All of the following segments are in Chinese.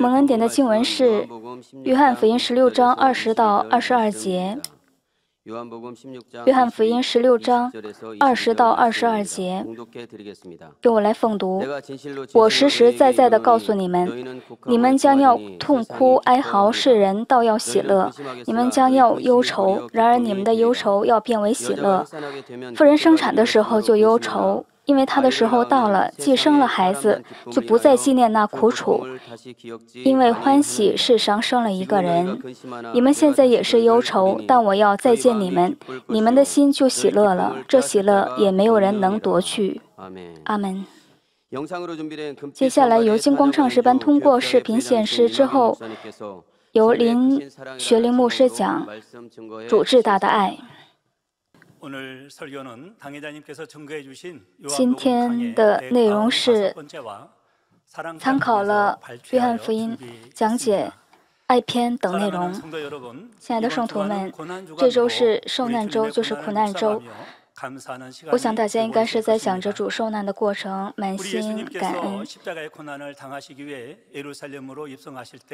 蒙恩典的经文是《约翰福音》十六章二十到二十二节，《约翰福音》十六章二十到二十二节，由我来奉读。我实实在在地告诉你们，你们将要痛哭哀嚎，世人倒要喜乐；你们将要忧愁，然而你们的忧愁要变为喜乐。妇人生产的时候就忧愁。因为他的时候到了，既生了孩子，就不再纪念那苦楚，因为欢喜世上生了一个人。你们现在也是忧愁，但我要再见你们，你们的心就喜乐了。这喜乐也没有人能夺去。阿门。接下来由金光唱诗班通过视频显示之后，由林学林牧师讲主至大的爱。今天的内容是参考了《约翰福音》讲解爱篇等内容。亲爱的圣徒们，这周是受难周，就是苦难周。我想大家应该是在想着主受难的过程，满心感恩。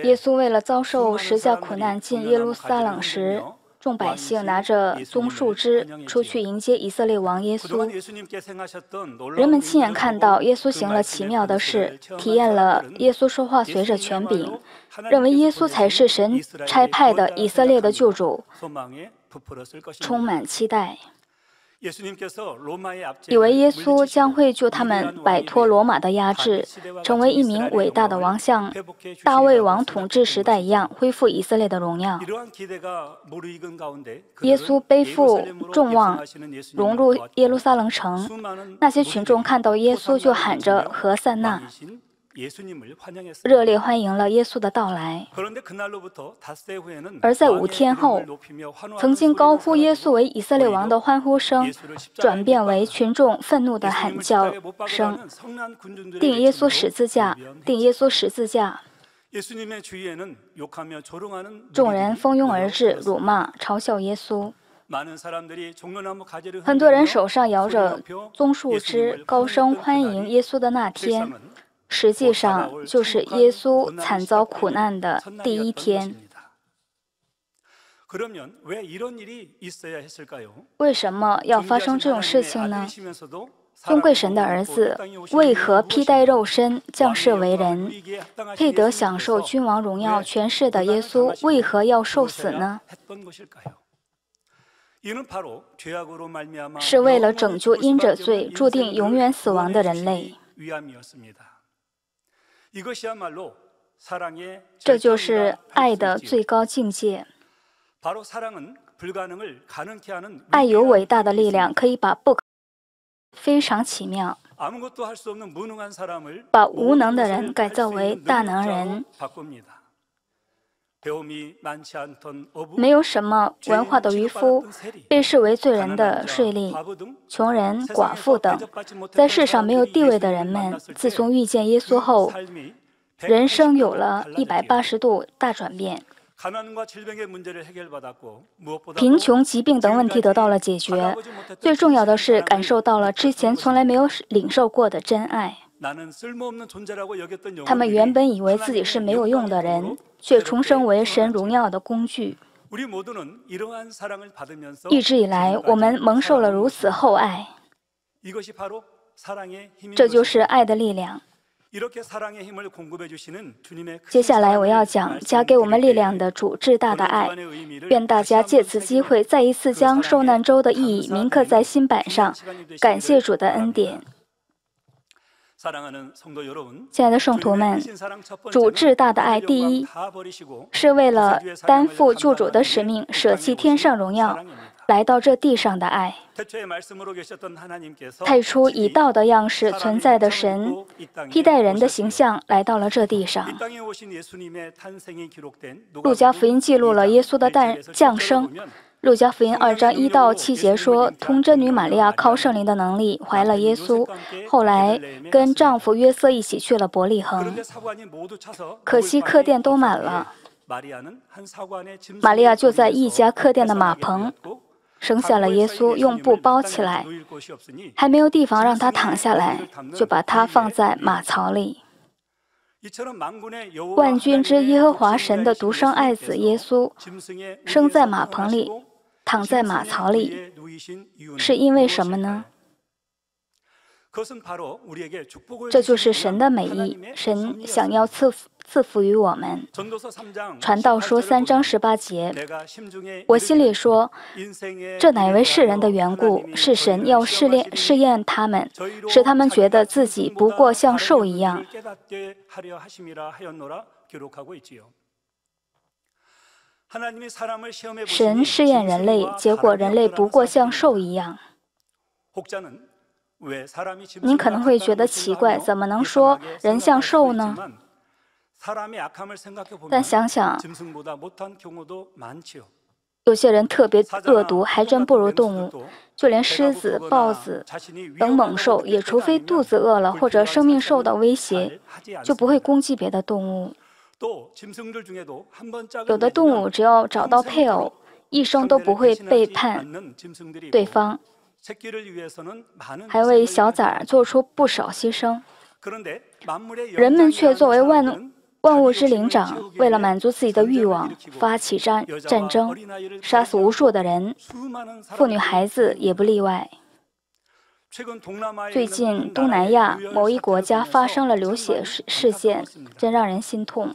耶稣为了遭受十架苦难进耶路撒冷时。众百姓拿着棕树枝出去迎接以色列王耶稣。人们亲眼看到耶稣行了奇妙的事，体验了耶稣说话随着权柄，认为耶稣才是神差派的以色列的救主，充满期待。以为耶稣将会救他们摆脱罗马的压制，成为一名伟大的王，像大卫王统治时代一样恢复以色列的荣耀。耶稣背负众望，融入耶路撒冷城，那些群众看到耶稣就喊着何塞纳。热烈欢迎了耶稣的到来。而在五天后，曾经高呼耶稣为以色列王的欢呼声，转变为群众愤怒的喊叫声：“定耶稣十字架！定耶稣十字架！”众人蜂拥而至，辱骂、嘲笑耶稣。很多人手上摇着棕树枝，高声欢迎耶稣的那天。实际上就是耶稣惨遭苦难的第一天。为什么要发生这种事情呢？尊贵神的儿子为何披戴肉身降世为人，配得享受君王荣耀权势的耶稣，为何要受死呢？是为了拯救因着罪注定永远死亡的人类。这就是爱的最高境界。爱有伟大的力量，可以把不……可非常奇妙，把无能的人改造为大能人。没有什么文化的渔夫，被视为罪人的税吏、穷人、寡妇等，在世上没有地位的人们，自从遇见耶稣后，人生有了一百八十度大转变。贫穷、疾病等问题得到了解决，最重要的是感受到了之前从来没有领受过的真爱。他们原本以为自己是没有用的人，却重生为神荣耀的工具。一直以来，我们蒙受了如此厚爱。这就是爱的力量。接下来我要讲加给我们力量的主至大的爱。愿大家借此机会再一次将受难周的意义铭刻在心版上。感谢主的恩典。亲爱的圣徒们，主至大的爱，第一，是为了担负救主的使命，舍弃天上荣耀，来到这地上的爱。派出以道的样式存在的神，替代人的形象，来到了这地上。路加福音记录了耶稣的诞降生。路加福音二章一到七节说，童贞女玛利亚靠圣灵的能力怀了耶稣，后来跟丈夫约瑟一起去了伯利恒。可惜客店都满了，玛利亚就在一家客店的马棚生下了耶稣，用布包起来，还没有地方让他躺下来，就把他放在马槽里。万军之耶和华神的独生爱子耶稣，生在马棚里。躺在马槽里，是因为什么呢？这就是神的美意，神想要赐福赐福于我们。传道说三章十八节，我心里说，这乃为世人的缘故，是神要试炼试验他们，使他们觉得自己不过像兽一样。神试验人类，结果人类不过像兽一样。你可能会觉得奇怪，怎么能说人像兽呢？但想想，有些人特别恶毒，还真不如动物。就连狮子、豹子等猛兽，也除非肚子饿了或者生命受到威胁，就不会攻击别的动物。有的动物只要找到配偶，一生都不会背叛对方，还为小崽儿做出不少牺牲。人们却作为万万物之灵长，为了满足自己的欲望，发起战战争，杀死无数的人，妇女孩子也不例外。最近东南亚某一国家发生了流血事事件，真让人心痛。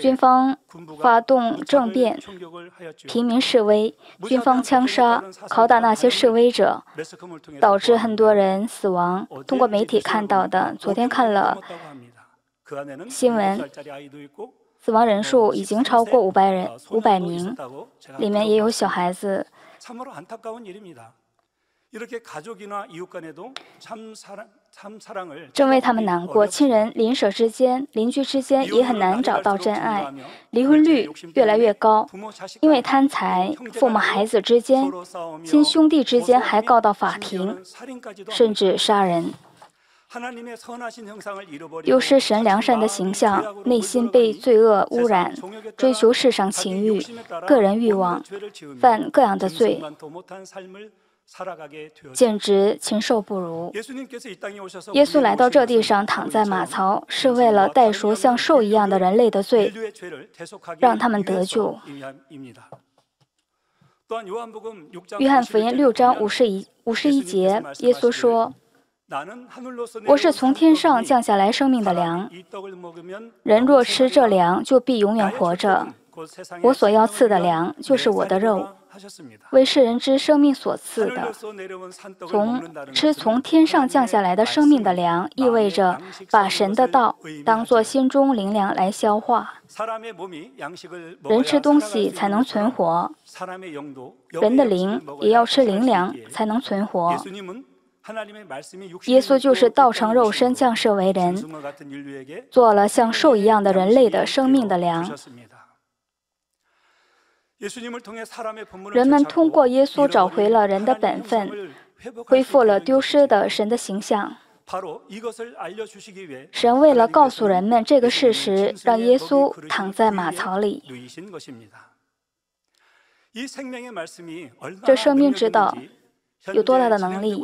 军方发动政变，平民示威，军方枪杀、拷打那些示威者，导致很多人死亡。通过媒体看到的，昨天看了新闻，死亡人数已经超过五百人、五百名，里面也有小孩子。正为他们难过，亲人、邻舍之间、邻居之间也很难找到真爱，离婚率越来越高。因为贪财，父母孩子之间、亲兄弟之间还告到法庭，甚至杀人。丢失神良善的形象，内心被罪恶污染，追求世上情欲、个人欲望，犯各样的罪。简直禽兽不如！耶稣来到这地上，躺在马槽，是为了代赎像兽一样的人类的罪，让他们得救。约翰福音六章五十一五十一节，耶稣说：“我是从天上降下来生命的粮，人若吃这粮，就必永远活着。”我所要赐的粮，就是我的肉，为世人之生命所赐的。从吃从天上降下来的生命的粮，意味着把神的道当作心中灵粮来消化。人吃东西才能存活，人的灵也要吃灵粮才能存活。耶稣就是道成肉身降世为人，做了像兽一样的人类的生命的粮。人们通过耶稣找回了人的本分，恢复了丢失的神的形象。神为了告诉人们这个事实，让耶稣躺在马槽里。这生命之道有多大的能力？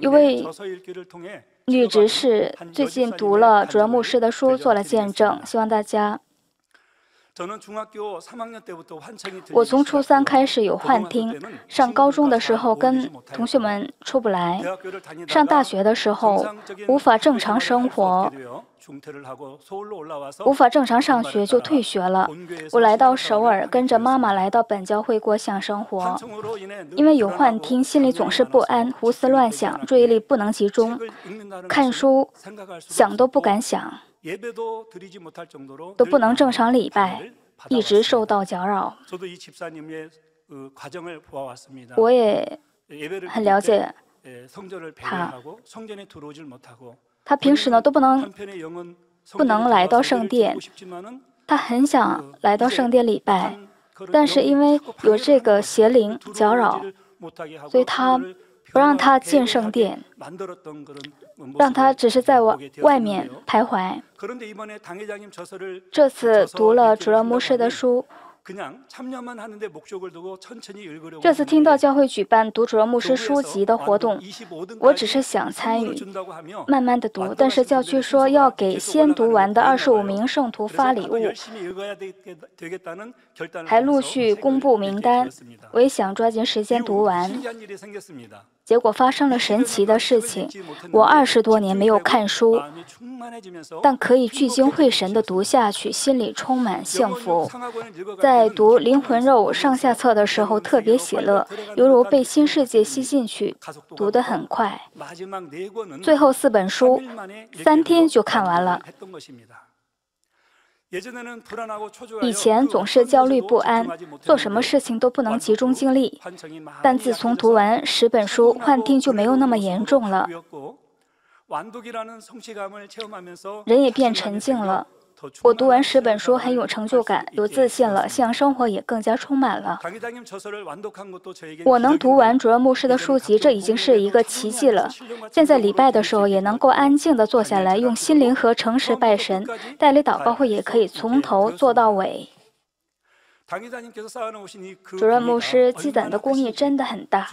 一位女执事最近读了主任牧师的书，做了见证。希望大家。我从初三开始有幻听，上高中的时候跟同学们出不来，上大学的时候无法正常生活，无法正常上学就退学了。我来到首尔，跟着妈妈来到本教会过想生活，因为有幻听，心里总是不安，胡思乱想，注意力不能集中，看书想都不敢想。都不能正常礼拜，一直受到搅扰。我也很了解他。他平时呢都不能不能来到圣殿，他很想来到圣殿礼拜，但是因为有这个邪灵搅扰，所以他。不让他进圣殿，让他只是在我外面徘徊。这次读了主任牧师的书，这次听到教会举办读主任牧师书籍的活动，我只是想参与，慢慢的读。但是教区说要给先读完的二十五名圣徒发礼物，还陆续公布名单。我也想抓紧时间读完。结果发生了神奇的事情，我二十多年没有看书，但可以聚精会神地读下去，心里充满幸福。在读《灵魂肉》上下册的时候，特别喜乐，犹如被新世界吸进去，读得很快。最后四本书，三天就看完了。以前总是焦虑不安，做什么事情都不能集中精力。但自从读完十本书，幻听就没有那么严重了。人也变沉静了。我读完十本书很有成就感，有自信了，信仰生活也更加充满了。我能读完主任牧师的书籍，这已经是一个奇迹了。现在礼拜的时候也能够安静的坐下来，用心灵和诚实拜神。代理祷告会也可以从头做到尾。主任牧师积攒的功力真的很大。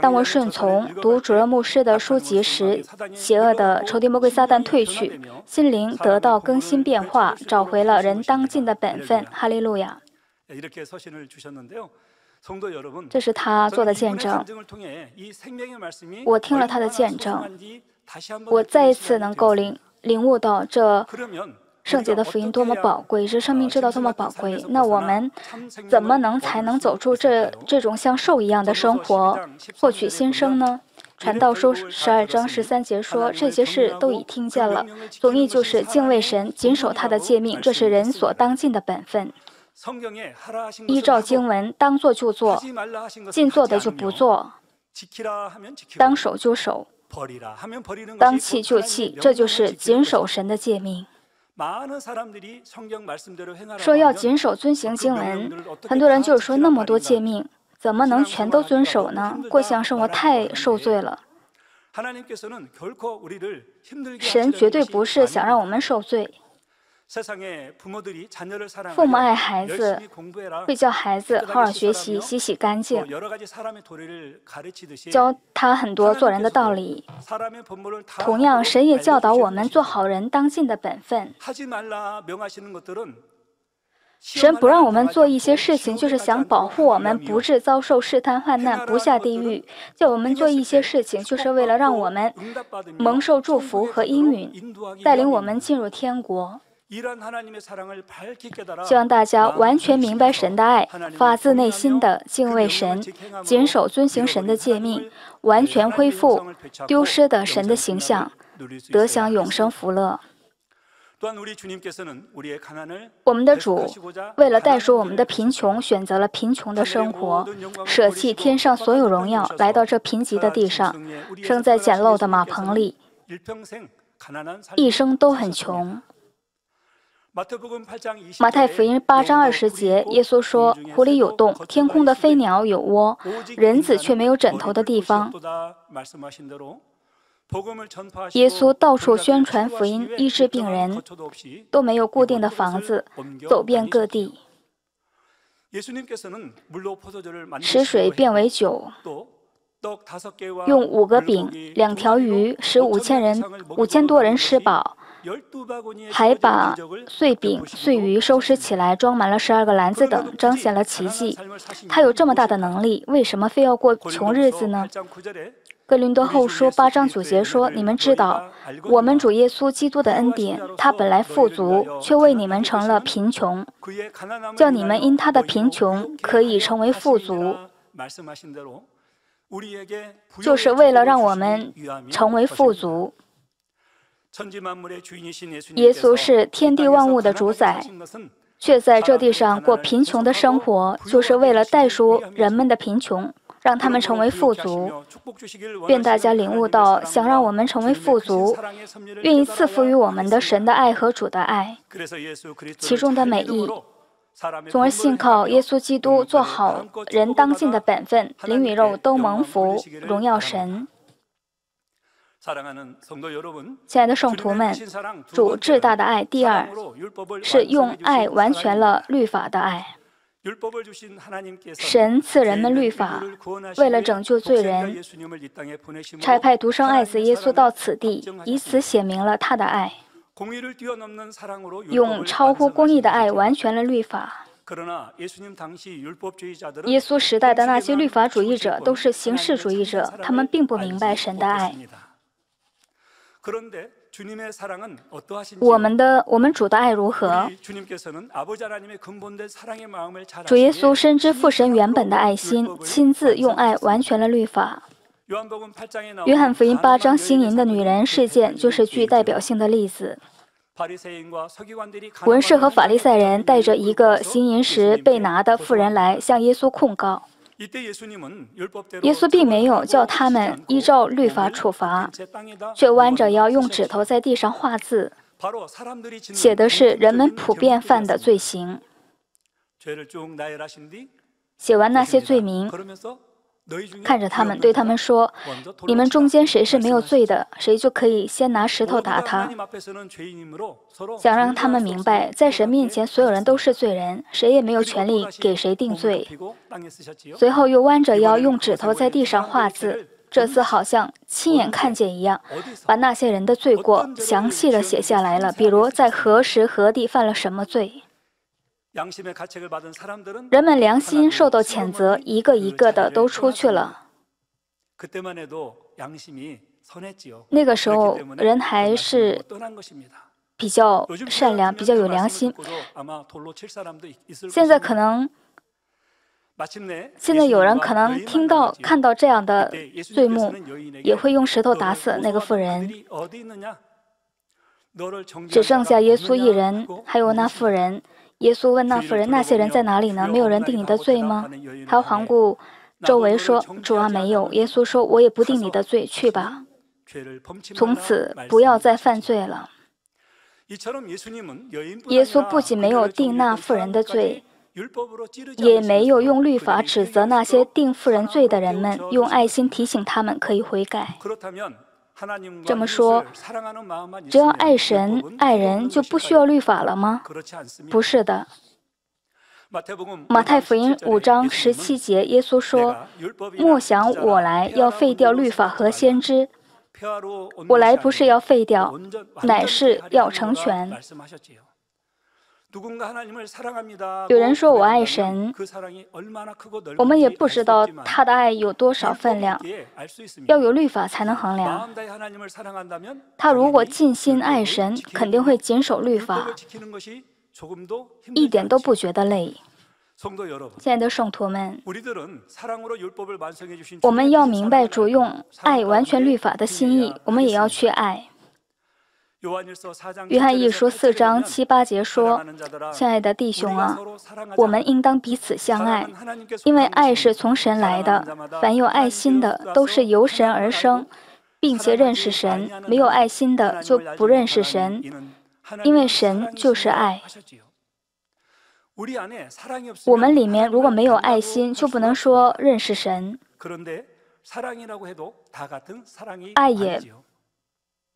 当我顺从读主任牧师的书籍时，邪恶的仇敌魔鬼撒旦退去，心灵得到更新变化，找回了人当尽的本分。哈利路亚。这是他做的见证。我听了他的见证，我再一次能够领领悟到这。圣洁的福音多么宝贵，这生命之道多么宝贵。那我们怎么能才能走出这这种像兽一样的生活，获取新生呢？传道书十二章十三节说：“这些事都已听见了。”总意就是敬畏神，谨守他的诫命，这是人所当尽的本分。依照经文，当做就做，尽做的就不做；当守就守，当弃就弃，这就是谨守神的诫命。说要谨守遵行经文，很多人就是说那么多诫命，怎么能全都遵守呢？过这生活太受罪了。神绝对不是想让我们受罪。父母爱孩子，会教孩子好好学习，洗洗干净，教他很多做人的道理。同样，神也教导我们做好人当尽的本分。神不让我们做一些事情，就是想保护我们不致遭受试探患难，不下地狱；叫我们做一些事情，就是为了让我们蒙受祝福和应允，带领我们进入天国。希望大家完全明白神的爱，发自内心的敬畏神，谨守遵行神的诫命，完全恢复丢失的神的形象，得享永生福乐。我们的主为了代赎我们的贫穷，选择了贫穷的生活，舍弃天上所有荣耀，来到这贫瘠的地上，生在简陋的马棚里，一生都很穷。马太福音八章二十节，耶稣说：“狐狸有洞，天空的飞鸟有窝，人子却没有枕头的地方。”耶稣到处宣传福音，医治病人，都没有固定的房子，走遍各地，池水变为酒。用五个饼、两条鱼，使五千人、五千多人吃饱，还把碎饼、碎鱼收拾起来，装满了十二个篮子等，彰显了奇迹。他有这么大的能力，为什么非要过穷日子呢？格林德后书八章九节说：“你们知道，我们主耶稣基督的恩典，他本来富足，却为你们成了贫穷，叫你们因他的贫穷可以成为富足。”就是为了让我们成为富足。耶稣是天地万物的主宰，却在这地上过贫穷的生活，就是为了代赎人们的贫穷，让他们成为富足，便大家领悟到，想让我们成为富足，愿意赐福于我们的神的爱和主的爱，其中的美意从而信靠耶稣基督，做好人当尽的本分，灵与肉都蒙福，荣耀神。亲爱的圣徒们，主至大的爱，第二是用爱完全了律法的爱。神赐人们律法，为了拯救罪人，差派独生爱子耶稣到此地，以此写明了他的爱。用超乎公义的爱完全了律法。耶稣时代的那些律法主义者都是形式主义者，他们并不明白神的爱。我们的我们主的爱如何？主耶稣深知父神原本的爱心，亲自用爱完全了律法。约翰福音八章新淫的女人事件就是具代表性的例子。文士和法利赛人带着一个行淫时被拿的妇人来向耶稣控告。耶稣并没有叫他们依照律法处罚，却弯着腰用指头在地上画字，写的是人们普遍犯的罪行。写完那些罪名。看着他们，对他们说：“你们中间谁是没有罪的，谁就可以先拿石头打他。”想让他们明白，在神面前，所有人都是罪人，谁也没有权利给谁定罪。随后又弯着腰，用指头在地上画字，这次好像亲眼看见一样，把那些人的罪过详细的写下来了，比如在何时何地犯了什么罪。人们良心受到谴责，一个一个的都出去了。那个时候人还是比较善良、比较有良心。现在可能，现在有人可能听到、看到这样的罪幕，也会用石头打死那个妇人。只剩下耶稣一人，还有那妇人。耶稣问那妇人：“那些人在哪里呢？没有人定你的罪吗？”她环顾周围说：“主啊，没有。”耶稣说：“我也不定你的罪，去吧。从此不要再犯罪了。”耶稣不仅没有定那妇人的罪，也没有用律法指责那些定妇人罪的人们，用爱心提醒他们可以悔改。这么说，只要爱神爱人，就不需要律法了吗？不是的。马太福音五章十七节，耶稣说：“莫想我来要废掉律法和先知，我来不是要废掉，乃是要成全。”有人说我爱神，我们也不知道他的爱有多少分量，要有律法才能衡量。他如果尽心爱神，肯定会谨守律法，一点都不觉得累。亲爱的圣徒们，我们要明白主用爱完全律法的心意，我们也要去爱。约翰一书四章七八节说：“亲爱的弟兄啊，我们应当彼此相爱，因为爱是从神来的。凡有爱心的，都是由神而生，并且认识神；没有爱心的，就不认识神，因为神就是爱。我们里面如果没有爱心，就不能说认识神。”爱也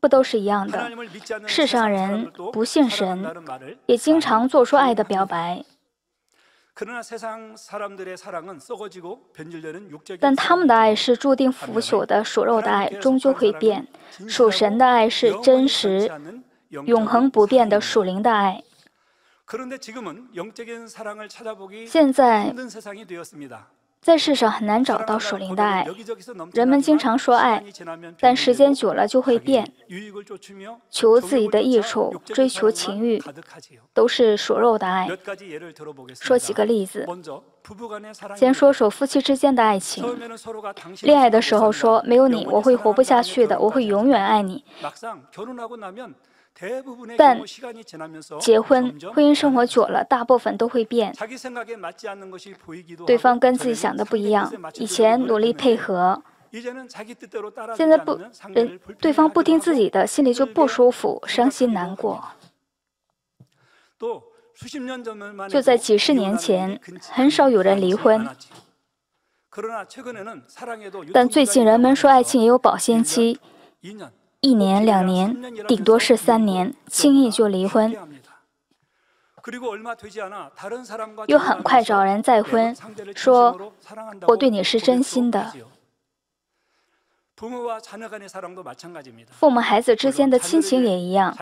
都是一样的。世上人不信神，也经常做出爱的表白，但他们的爱是注定腐朽的，属肉的爱终究会变。属神的爱是真实、永恒不变的属灵的爱。现在。在世上很难找到属灵的爱，人们经常说爱，但时间久了就会变，求自己的益处，追求情欲，都是属肉的爱。说几个例子，先说说夫妻之间的爱情。恋爱的时候说没有你我会活不下去的，我会永远爱你。但结婚、婚姻生活久了，大部分都会变。对方跟自己想的不一样，以前努力配合，现在不，对方不听自己的，心里就不舒服，伤心难过。就在几十年前，很少有人离婚。但最近人们说，爱情也有保鲜期。一年两年，顶多是三年，轻易就离婚，又很快找人再婚，说我对你是真心的。父母孩子之间的亲情也一样，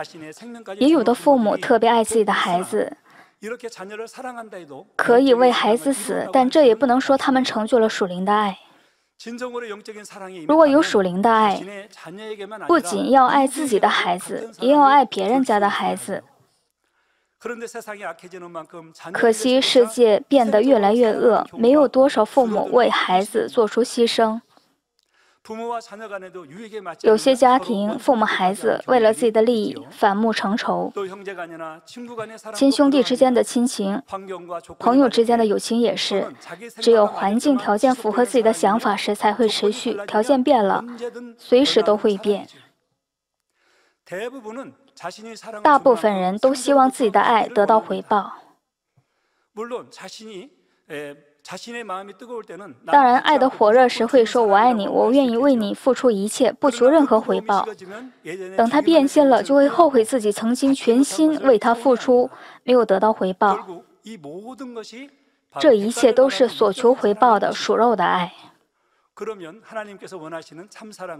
也有的父母特别爱自己的孩子，可以为孩子死，但这也不能说他们成就了属灵的爱。如果有属灵的爱，不仅要爱自己的孩子，也要爱别人家的孩子。可惜世界变得越来越恶，没有多少父母为孩子做出牺牲。有些家庭，父母、孩子为了自己的利益反目成仇；亲兄弟之间的亲情，朋友之间的友情也是，只有环境条件符合自己的想法时才会持续，条件变了，随时都会变。大部分人都希望自己的爱得到回报。当然，爱的火热时会说“我爱你”，我愿意为你付出一切，不求任何回报。等他变心了，就会后悔自己曾经全心为他付出，没有得到回报。这一切都是所求回报的属肉的爱。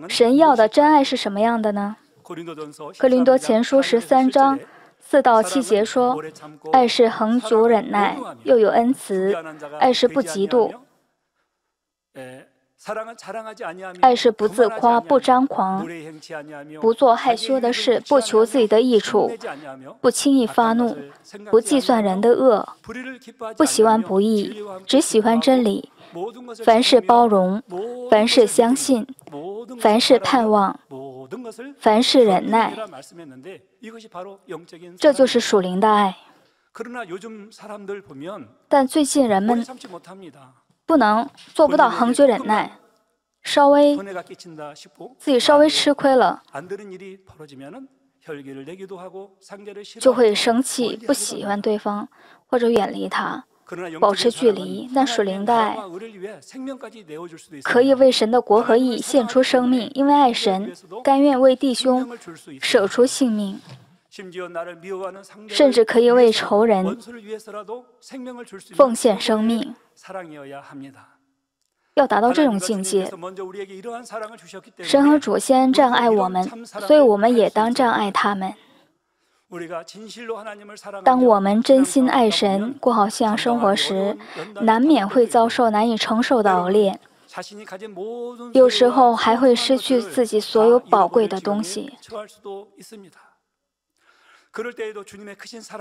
神要的真爱是什么样的呢？克林多前书十三章。四到七节说：爱是恒久忍耐，又有恩慈；爱是不嫉妒；爱是不自夸，不张狂，不做害羞的事，不求自己的益处，不轻易发怒，不计算人的恶，不喜欢不义，只喜欢真理。凡事包容，凡事相信，凡事盼望。凡是忍耐，这就是属灵的爱。但最近人们不能做不到恒久忍耐，稍微自己稍微吃亏了，就会生气，不喜欢对方，或者远离他。保持距离，但属灵的爱可以为神的国和义献出生命，因为爱神，甘愿为弟兄舍出性命，甚至可以为仇人奉献生命。要达到这种境界，神和主先这样爱我们，所以我们也当这样爱他们。当我们真心爱神、过好信仰生活时，难免会遭受难以承受的熬炼，有时候还会失去自己所有宝贵的东西。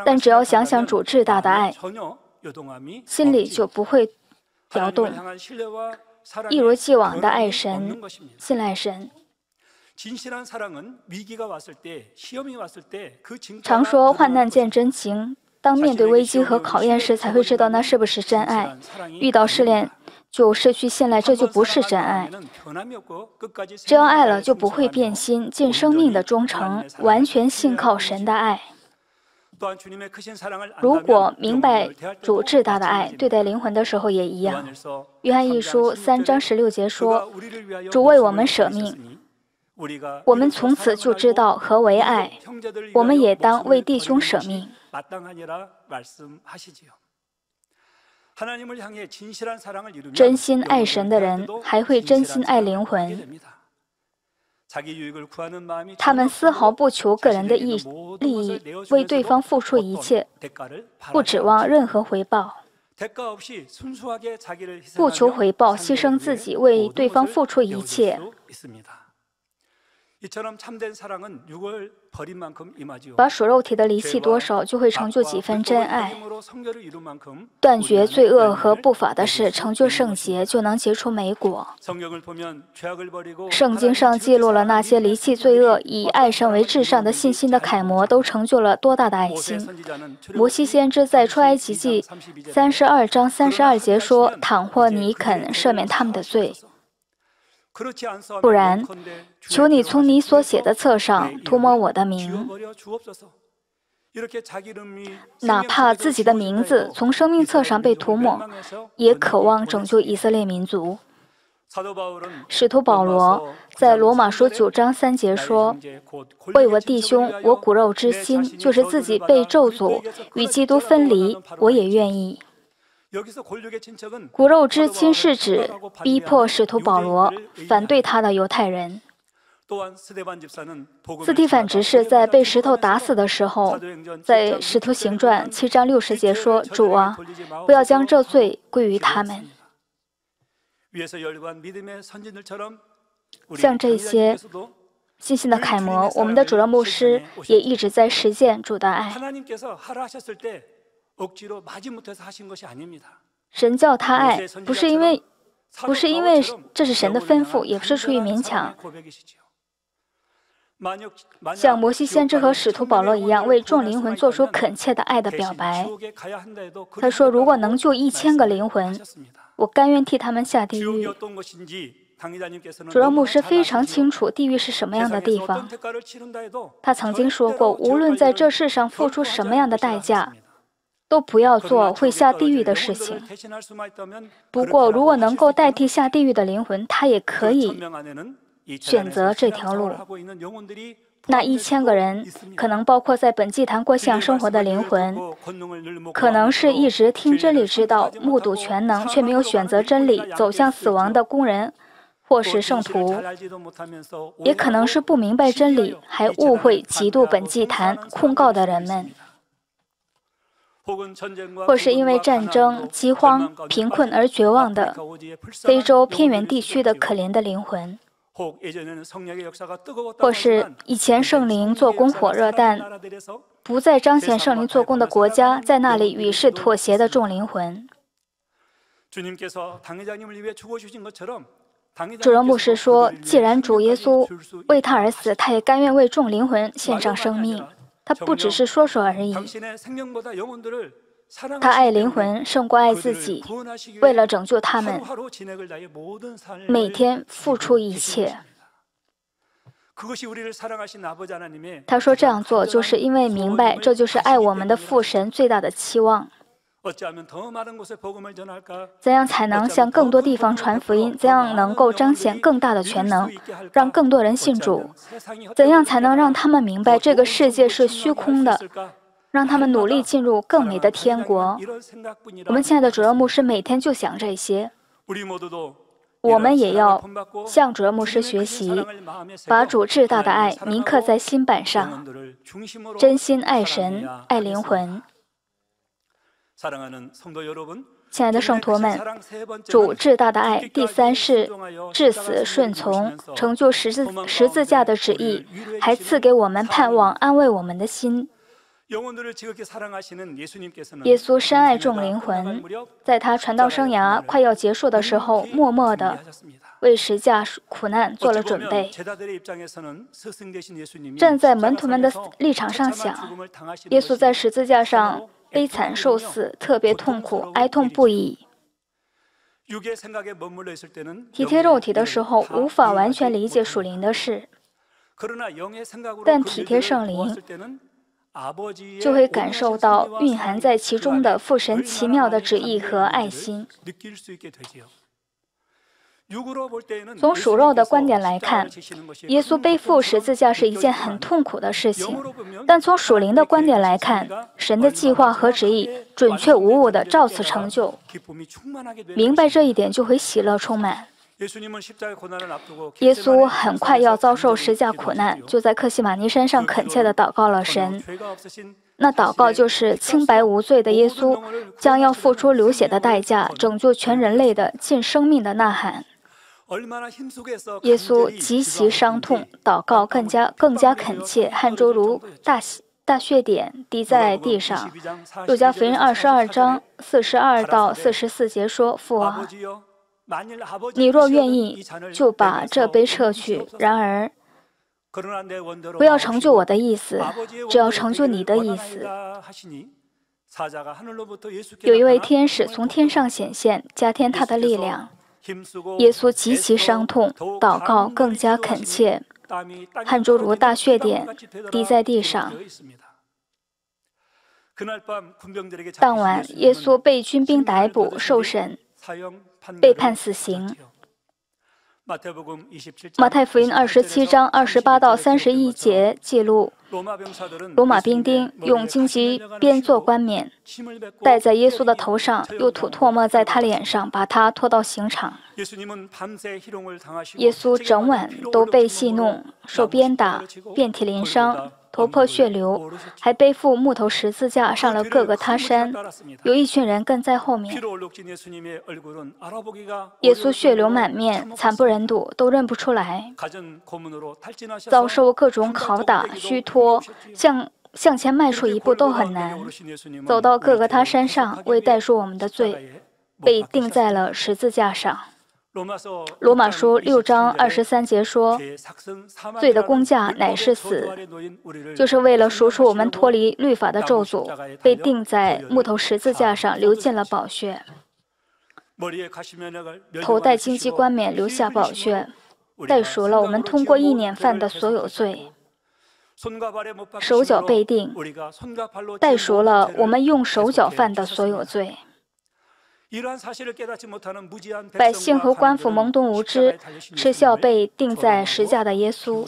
但只要想想主至大的爱，心里就不会摇动，一如既往的爱神、信赖神。常说患难见真情，当面对危机和考验时，才会知道那是不是真爱。遇到失恋就失去信赖，这就不是真爱。只要爱了，就不会变心，尽生命的忠诚，完全信靠神的爱。如果明白主至大的爱，对待灵魂的时候也一样。约翰一书三章十六节说：“主为我们舍命。”我们从此就知道何为爱。我们也当为弟兄舍命。真心爱神的人，还会真心爱灵魂。他们丝毫不求个人的利利益，为对方付出一切，不指望任何回报，不求回报，牺牲自己为对方付出一切。把属肉体的离弃多少，就会成就几分真爱。断绝罪恶和不法的事，成就圣洁，就能结出美果。圣经上记录了那些离弃罪恶、以爱神为至上的信心的楷模，都成就了多大的爱心。摩西先知在出埃及记三十二章三十二节说：“倘或你肯赦免他们的罪。”不然，求你从你所写的册上涂抹我的名。哪怕自己的名字从生命册上被涂抹，也渴望拯救以色列民族。使徒保罗在罗马书九章三节说：“为我弟兄，我骨肉之心，就是自己被咒诅与基督分离，我也愿意。”骨肉之亲是指逼迫使徒保罗反对他的犹太人。斯蒂凡执事在被石头打死的时候，在《使徒行传》七章六十节说：“主啊，不要将这罪归于他们。”像这些信心的楷模，我们的主任牧师也一直在实践主的爱。神叫他爱，不是因为不是因为这是神的吩咐，也不是出于勉强。像摩西先知和使徒保罗一样，为众灵魂做出恳切的爱的表白。他说：“如果能救一千个灵魂，我甘愿替他们下地狱。”主要牧师非常清楚地狱是什么样的地方。他曾经说过：“无论在这世上付出什么样的代价。”都不要做会下地狱的事情。不过，如果能够代替下地狱的灵魂，他也可以选择这条路。那一千个人，可能包括在本祭坛过向生活的灵魂，可能是一直听真理之道、目睹全能却没有选择真理、走向死亡的工人，或是圣徒，也可能是不明白真理、还误会、嫉妒本祭坛、控告的人们。或是因为战争、饥荒、贫困而绝望的非洲偏远地区的可怜的灵魂，或是以前圣灵做工火热，但不再彰显圣灵做工的国家，在那里与世妥协的众灵魂。主荣牧师说：“既然主耶稣为他而死，他也甘愿为众灵魂献上生命。”他不只是说说而已。他爱灵魂胜过爱自己，为了拯救他们，每天付出一切。他说这样做，就是因为明白，这就是爱我们的父神最大的期望。怎样才能向更多地方传福音？怎样能够彰显更大的全能，让更多人信主？怎样才能让他们明白这个世界是虚空的，让他们努力进入更美的天国？我们亲爱的主任牧师每天就想这些，我们也要向主任牧师学习，把主至大的爱铭刻在心板上，真心爱神，爱灵魂。亲爱的圣徒们，主至大的爱，第三是至死顺从，成就十字十字架的旨意，还赐给我们盼望、安慰我们的心。耶稣深爱众灵魂，在他传道生涯快要结束的时候，默默地为十字架苦难做了准备。站在门徒们的立场上想，耶稣在十字架上。悲惨受死，特别痛苦，哀痛不已。体贴肉体的时候，无法完全理解属灵的事，但体贴圣灵，就会感受到蕴含在其中的父神奇妙的旨意和爱心。从属肉的观点来看，耶稣背负十字架是一件很痛苦的事情；但从属灵的观点来看，神的计划和旨意准确无误地照此成就。明白这一点就会喜乐充满。耶稣很快要遭受十架苦难，就在克西玛尼山上恳切地祷告了神。那祷告就是：清白无罪的耶稣将要付出流血的代价，拯救全人类的尽生命的呐喊。耶稣极其伤痛，祷告更加更加恳切，汗珠如大大血点滴在地上。路加福音二十二章四十二到四十四节说：“父啊，你若愿意，就把这杯撤去。然而，不要成就我的意思，只要成就你的意思。”有一位天使从天上显现，加添他的力量。耶稣极其伤痛，祷告更加恳切，汗珠如大血点滴在地上。当晚，耶稣被军兵逮捕、受审，被判死刑。马太福音二十七章二十八到三十一节记录，罗马兵丁用荆棘编作冠冕，戴在耶稣的头上，又吐唾沫在他脸上，把他拖到刑场。耶稣整晚都被戏弄，受鞭打，遍体鳞伤。头破血流，还背负木头十字架上了各个他山，有一群人跟在后面。耶稣血流满面，惨不忍睹，都认不出来。遭受各种拷打、虚脱，向向前迈出一步都很难。走到各个他山上为代赎我们的罪，被钉在了十字架上。罗马书六章二十三节说：“罪的工价乃是死，就是为了赎出我们脱离律法的咒诅，被钉在木头十字架上，流尽了宝血，头戴荆棘冠冕，留下宝血，代赎了我们通过意念犯的所有罪，手脚被钉，代赎了我们用手脚犯的所有罪。”百姓和官府懵懂无知，耻笑被钉在石架的耶稣。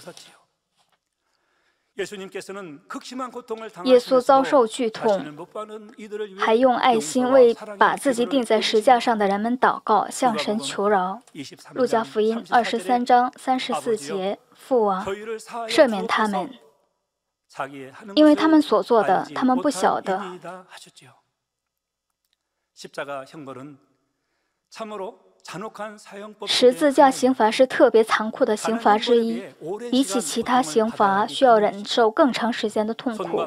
耶稣遭受剧痛，还用爱心为把自己钉在石架上的人们祷告，向神求饶。路加福音二十三章三十四节：父王，赦免他们，因为他们所做的，他们不晓得。十字架刑罚是特别残酷的刑罚之一，比起其他刑罚，需要忍受更长时间的痛苦，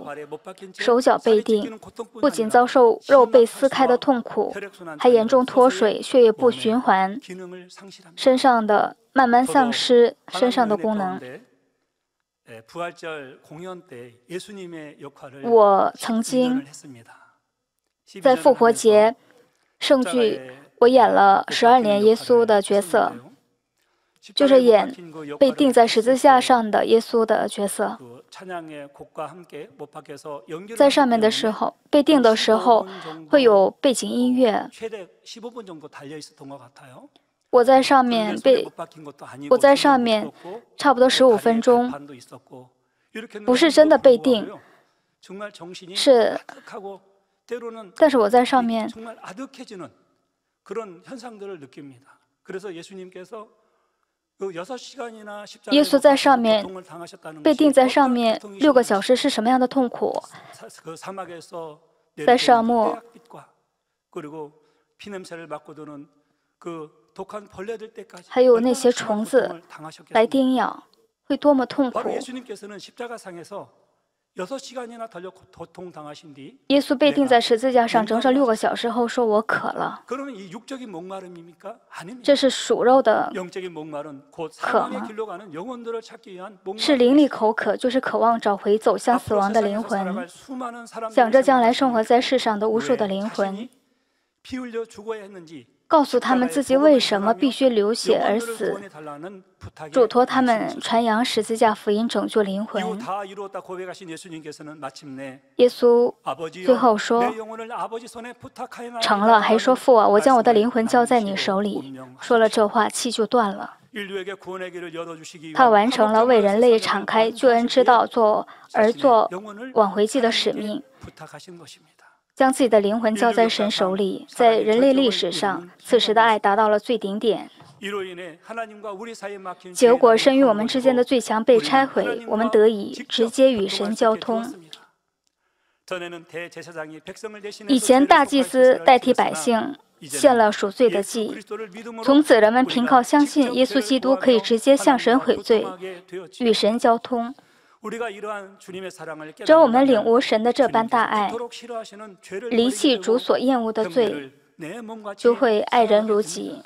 手脚被钉，不仅遭受肉被撕开的痛苦，还严重脱水、血液不循环，身上的慢慢丧失身上的功能。我曾经。在复活节圣剧，我演了十二年耶稣的角色，就是演被钉在十字架上的耶稣的角色。在上面的时候，被钉的时候会有背景音乐。我在上面被，我在上面差不多十五分钟，不是真的被钉，是。但是我在上面耶稣在上面被钉在上面六个小时是什么样的痛苦？在沙漠，还有那些虫子来叮咬，会多么痛苦！耶稣被钉在十字架上整整六个小时后，说：“我渴了。”这是属肉的渴吗？是灵力口渴，就是渴望找回走向死亡的灵魂。想着将来生活在世上的无数的灵魂。告诉他们自己为什么必须流血而死，嘱托他们传扬十字架福音，拯救灵魂。耶稣最后说：“成了。”还说：“父啊，我将我的灵魂交在你手里。”说了这话，气就断了。他完成了为人类敞开救恩之道、做而做、挽回记的使命。将自己的灵魂交在神手里，在人类历史上，此时的爱达到了最顶点。结果，神与我们之间的最强被拆毁，我们得以直接与神交通。以前，大祭司代替百姓献了赎罪的祭，从此人们凭靠相信耶稣基督可以直接向神悔罪，与神交通。只要我们领悟神的这般大爱，离弃主所厌恶的罪，就会爱人如己。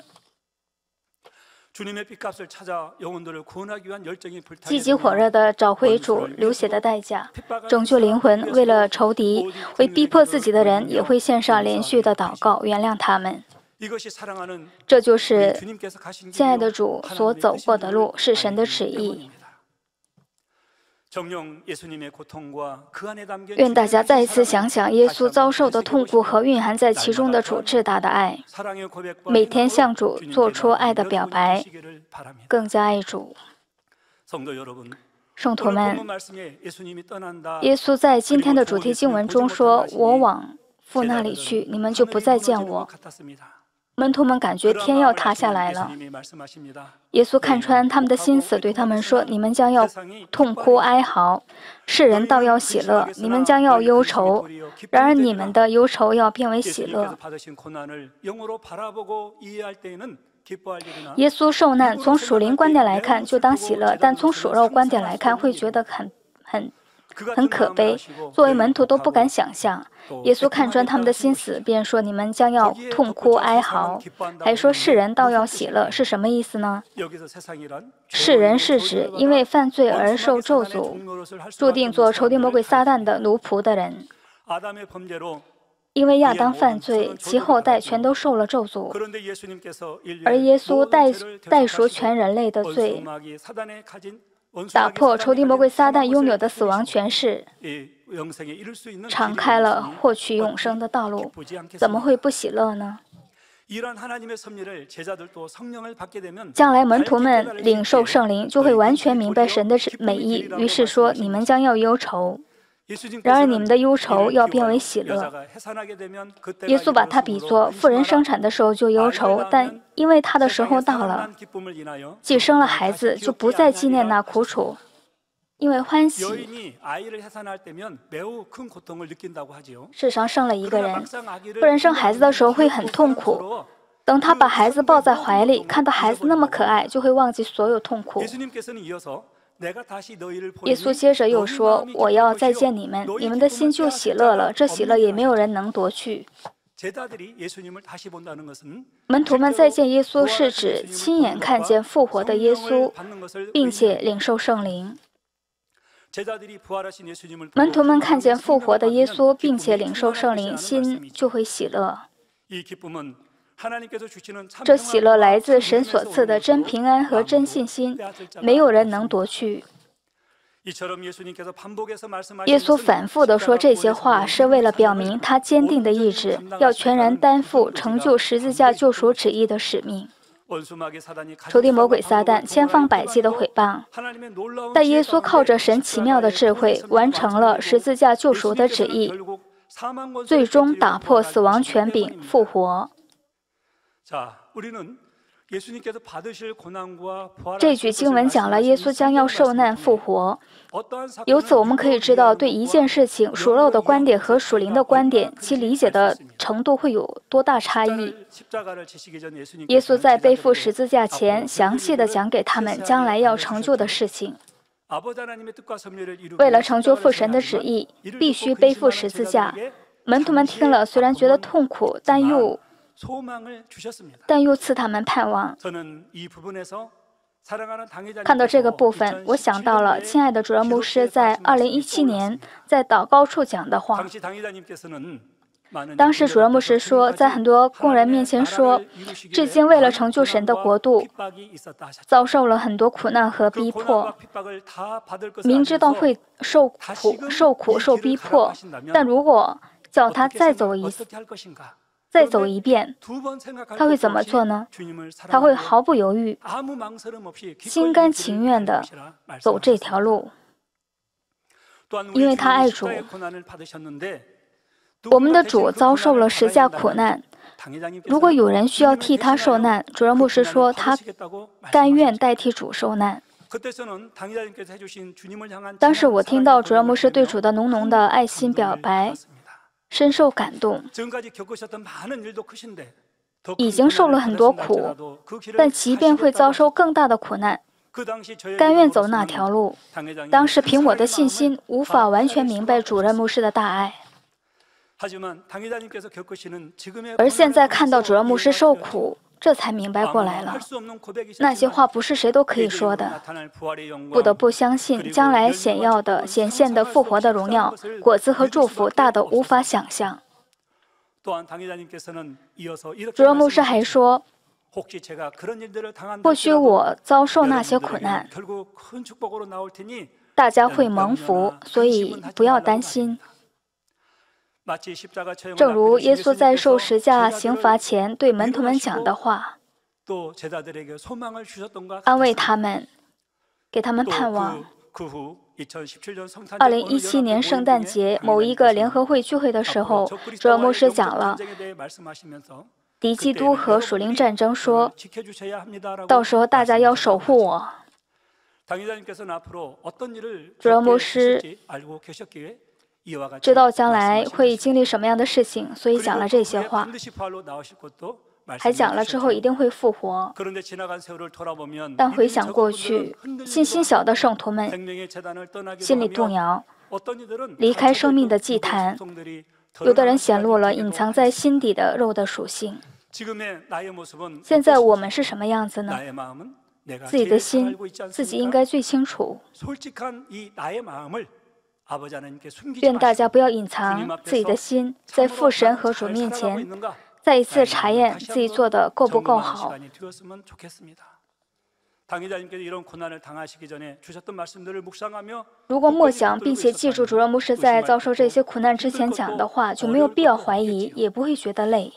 积极火热地找回主流血的代价，拯救灵魂。为了仇敌，为逼迫自己的人，也会献上连续的祷告，原谅他们。这就是亲爱的主所走过的路，是神的旨意。愿大家再一次想想耶稣遭受的痛苦和蕴含在其中的主至大的爱。每天向主做出爱的表白，更加爱主。圣徒们，耶稣在今天的主题经文中说：“我往父那里去，你们就不再见我。”门徒们感觉天要塌下来了。耶稣看穿他们的心思，对他们说：“你们将要痛哭哀嚎，世人倒要喜乐；你们将要忧愁，然而你们的忧愁要变为喜乐。”耶稣受难，从属灵观点来看就当喜乐，但从属肉观点来看会觉得很很。很可悲，作为门徒都不敢想象。耶稣看穿他们的心思，便说：“你们将要痛哭哀嚎。”还说：“世人倒要喜乐。”是什么意思呢？世人是指因为犯罪而受咒诅，注定做仇敌魔鬼撒旦的奴仆的人。因为亚当犯罪，其后代全都受了咒诅，而耶稣代代赎全人类的罪。打破仇敌魔鬼撒旦拥有的死亡权势，敞开了获取永生的道路，怎么会不喜乐呢？将来门徒们领受圣灵，就会完全明白神的旨美意，于是说：“你们将要忧愁。”然而你们的忧愁要变为喜乐。耶稣把他比作妇人生产的时候就忧愁，但因为他的时候到了，既生了孩子，就不再纪念那苦楚，因为欢喜。世上剩了一个人，妇人生孩子的时候会很痛苦，等他把孩子抱在怀里，看到孩子那么可爱，就会忘记所有痛苦。耶稣接着又说：“我要再见你们，你们的心就喜乐了。这喜乐也没有人能夺去。”门徒们再见耶稣，是指亲眼看见复活的耶稣，并且领受圣灵。门徒们看见复活的耶稣，并且领受圣灵，心就会喜乐。这喜乐来自神所赐的真平安和真信心，没有人能夺去。耶稣反复地说这些话，是为了表明他坚定的意志，要全然担负成就十字架救赎旨意的使命。仇敌魔鬼撒旦千方百计地毁谤，但耶稣靠着神奇妙的智慧，完成了十字架救赎的旨意，最终打破死亡权柄，复活。这句经文讲了耶稣将要受难复活。由此我们可以知道，对一件事情，属肉的观点和属灵的观点，其理解的程度会有多大差异。耶稣在背负十字架前，详细的讲给他们将来要成就的事情。为了成就父神的旨意，必须背负十字架。门徒们听了，虽然觉得痛苦，但又。但又赐他们盼望。看到这个部分，我想到了亲爱的主任牧师在2017年在祷告处讲的话。当时主任牧师说，在很多工人面前说，至今为了成就神的国度，遭受了很多苦难和逼迫，明知道会受苦、受苦、受逼迫，但如果叫他再走一次。再走一遍，他会怎么做呢？他会毫不犹豫，心甘情愿地走这条路，因为他爱主。我们的主遭受了十架苦难，如果有人需要替他受难，主任牧师说他甘愿代替主受难。当时我听到主任牧师对主的浓浓的爱心表白。深受感动，已经受了很多苦，但即便会遭受更大的苦难，甘愿走那条路？当时凭我的信心，无法完全明白主任牧师的大爱。而现在看到主任牧师受苦。这才明白过来了，那些话不是谁都可以说的。不得不相信，将来显耀的、显现的、复活的荣耀、果子和祝福，大得无法想象。主任牧师还说：“或许我遭受那些苦难，大家会蒙福，所以不要担心。”正如耶稣在受十架刑罚前对门徒们讲的话，安慰他们，给他们盼望。二零一七年圣诞节某一个联合会聚会的时候，要牧师讲了：“敌基督和属灵战争说，到时候大家要守护我。”师。知道将来会经历什么样的事情，所以讲了这些话，还讲了之后一定会复活。但回想过去，信心小的圣徒们心里动摇，离开生命的祭坛，有的人显露了隐藏在心底的肉的属性。现在我们是什么样子呢？自己的心，自己应该最清楚。愿大家不要隐藏自己的心，在父神和主面前再一次查验自己做的够不够好。如果默想并且记住主牧师在遭受这些苦难之前讲的话，就没有必要怀疑，也不会觉得累。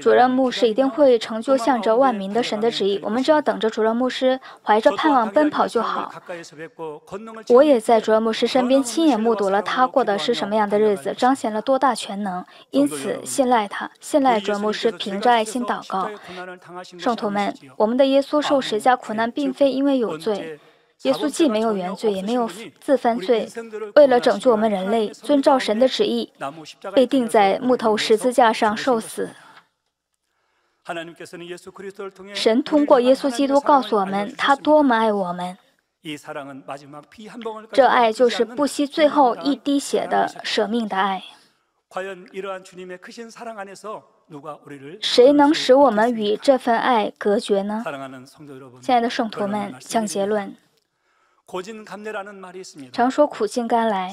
主任牧师一定会成就向着万民的神的旨意。我们只要等着主任牧师怀着盼望奔跑就好。我也在主任牧师身边亲眼目睹了他过的是什么样的日子，彰显了多大全能，因此信赖他，信赖主任牧师，凭着爱心祷告。圣徒们，我们的耶稣受十架苦难，并非因为有罪。耶稣既没有原罪，也没有自犯罪，为了拯救我们人类，遵照神的旨意，被钉在木头十字架上受死。神通过耶稣基督告诉我们，他多么爱我们。这爱就是不惜最后一滴血的舍命的爱。谁能使我们与这份爱隔绝呢？亲爱的圣徒们，讲结论。常说苦尽甘来，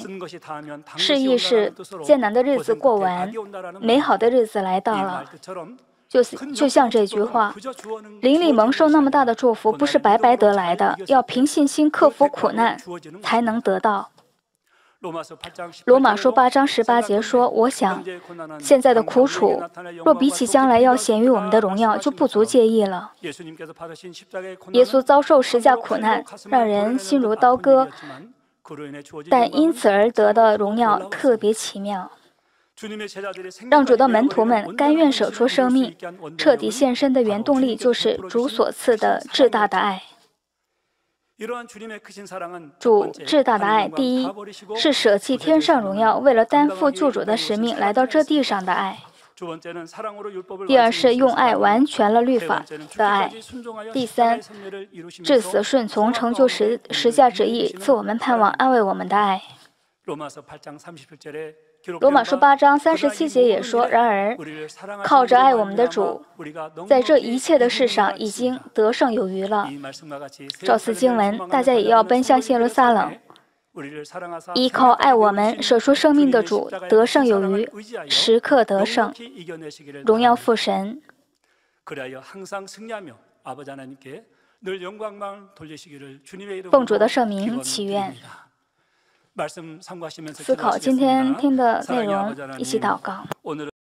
示意是艰难的日子过完，美好的日子来到了。就是就像这句话，林里蒙受那么大的祝福，不是白白得来的，要凭信心克服苦难才能得到。罗马书八章十八节说：“我想现在的苦楚，若比起将来要显于我们的荣耀，就不足介意了。”耶稣遭受十架苦难，让人心如刀割，但因此而得的荣耀特别奇妙。让主的门徒们甘愿舍出生命、彻底献身的原动力，就是主所赐的至大的爱。主至大的爱，第一是舍弃天上荣耀，为了担负救主的使命来到这地上的爱；第二是用爱完全了律法的爱；第三，至死顺从、成就十十价旨意，赐我们盼望、安慰我们的爱。罗马书八章三十七节也说：“然而靠着爱我们的主，在这一切的事上已经得胜有余了。”照此经文，大家也要奔向耶路撒冷，依靠爱我们、舍出生命的主，得胜有余，时刻得胜，荣耀父神。奉主的圣名，祈愿。思考今天听的内容，一起祷告。